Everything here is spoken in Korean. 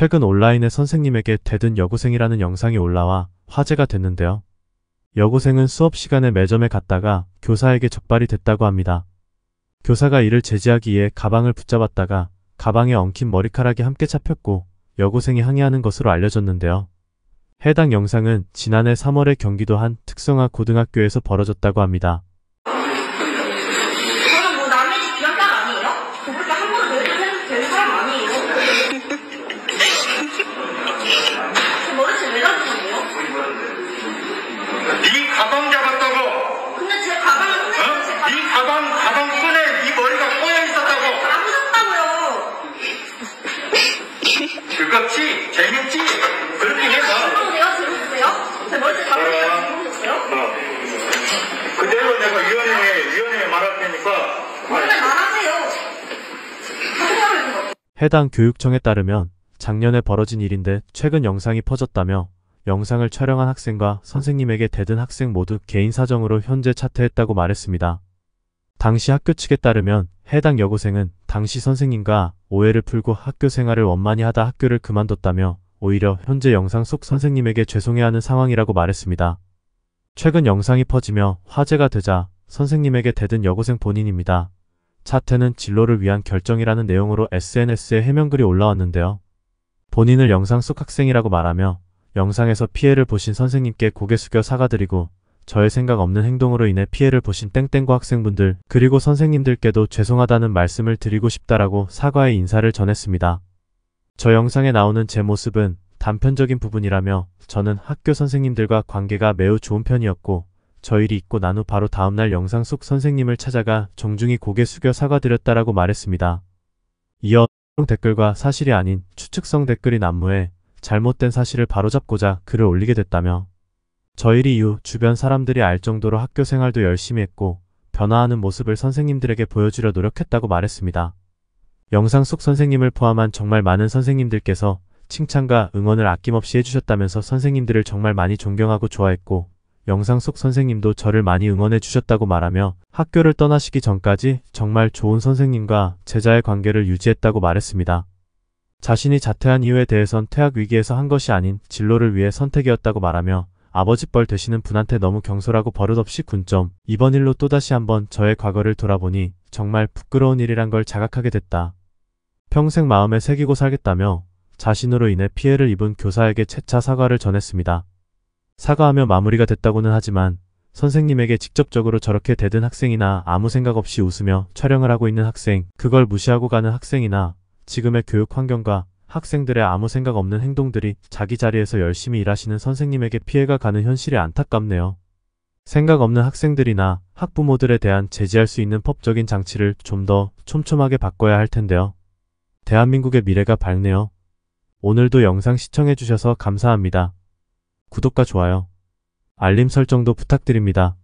최근 온라인에 선생님에게 대든 여고생이라는 영상이 올라와 화제가 됐는데요. 여고생은 수업 시간에 매점에 갔다가 교사에게 적발이 됐다고 합니다. 교사가 이를 제지하기 위해 가방을 붙잡았다가 가방에 엉킨 머리카락이 함께 잡혔고 여고생이 항의하는 것으로 알려졌는데요. 해당 영상은 지난해 3월에 경기도 한 특성화 고등학교에서 벌어졌다고 합니다. 이 가방 가방 끈에 이 머리가 꼬여 있었다고. 안 묻었다고요. 즐겁지? 재밌지? 그렇게 해서 들어보세요, 요제 머리 다들어보세 어. 그대로 내가 위원회에 위원회에 말할 테니까 원래 말하세요. 해당 교육청에 따르면 작년에 벌어진 일인데 최근 영상이 퍼졌다며 영상을 촬영한 학생과 선생님에게 대든 학생 모두 개인 사정으로 현재 차태했다고 말했습니다. 당시 학교 측에 따르면 해당 여고생은 당시 선생님과 오해를 풀고 학교 생활을 원만히 하다 학교를 그만뒀다며 오히려 현재 영상 속 선생님에게 죄송해하는 상황이라고 말했습니다. 최근 영상이 퍼지며 화제가 되자 선생님에게 대든 여고생 본인입니다. 차태는 진로를 위한 결정이라는 내용으로 SNS에 해명글이 올라왔는데요. 본인을 영상 속 학생이라고 말하며 영상에서 피해를 보신 선생님께 고개 숙여 사과드리고 저의 생각 없는 행동으로 인해 피해를 보신 땡땡과 학생분들 그리고 선생님들께도 죄송하다는 말씀을 드리고 싶다라고 사과의 인사를 전했습니다. 저 영상에 나오는 제 모습은 단편적인 부분이라며 저는 학교 선생님들과 관계가 매우 좋은 편이었고 저 일이 있고 난 후 바로 다음날 영상 속 선생님을 찾아가 정중히 고개 숙여 사과드렸다라고 말했습니다. 이어 댓글과 사실이 아닌 추측성 댓글이난무해 잘못된 사실을 바로잡고자 글을 올리게 됐다며 저일 이후 주변 사람들이 알 정도로 학교 생활도 열심히 했고 변화하는 모습을 선생님들에게 보여주려 노력했다고 말했습니다. 영상 속 선생님을 포함한 정말 많은 선생님들께서 칭찬과 응원을 아낌없이 해주셨다면서 선생님들을 정말 많이 존경하고 좋아했고 영상 속 선생님도 저를 많이 응원해 주셨다고 말하며 학교를 떠나시기 전까지 정말 좋은 선생님과 제자의 관계를 유지했다고 말했습니다. 자신이 자퇴한 이유에 대해선 퇴학 위기에서 한 것이 아닌 진로를 위해 선택이었다고 말하며 아버지뻘 되시는 분한테 너무 경솔하고 버릇없이 군점. 이번 일로 또다시 한번 저의 과거를 돌아보니 정말 부끄러운 일이란 걸 자각하게 됐다. 평생 마음에 새기고 살겠다며 자신으로 인해 피해를 입은 교사에게 재차 사과를 전했습니다. 사과하며 마무리가 됐다고는 하지만 선생님에게 직접적으로 저렇게 대든 학생이나 아무 생각 없이 웃으며 촬영을 하고 있는 학생, 그걸 무시하고 가는 학생이나 지금의 교육 환경과 학생들의 아무 생각 없는 행동들이 자기 자리에서 열심히 일하시는 선생님에게 피해가 가는 현실이 안타깝네요. 생각 없는 학생들이나 학부모들에 대한 제지할 수 있는 법적인 장치를 좀 더 촘촘하게 바꿔야 할 텐데요. 대한민국의 미래가 밝네요. 오늘도 영상 시청해주셔서 감사합니다. 구독과 좋아요, 알림 설정도 부탁드립니다.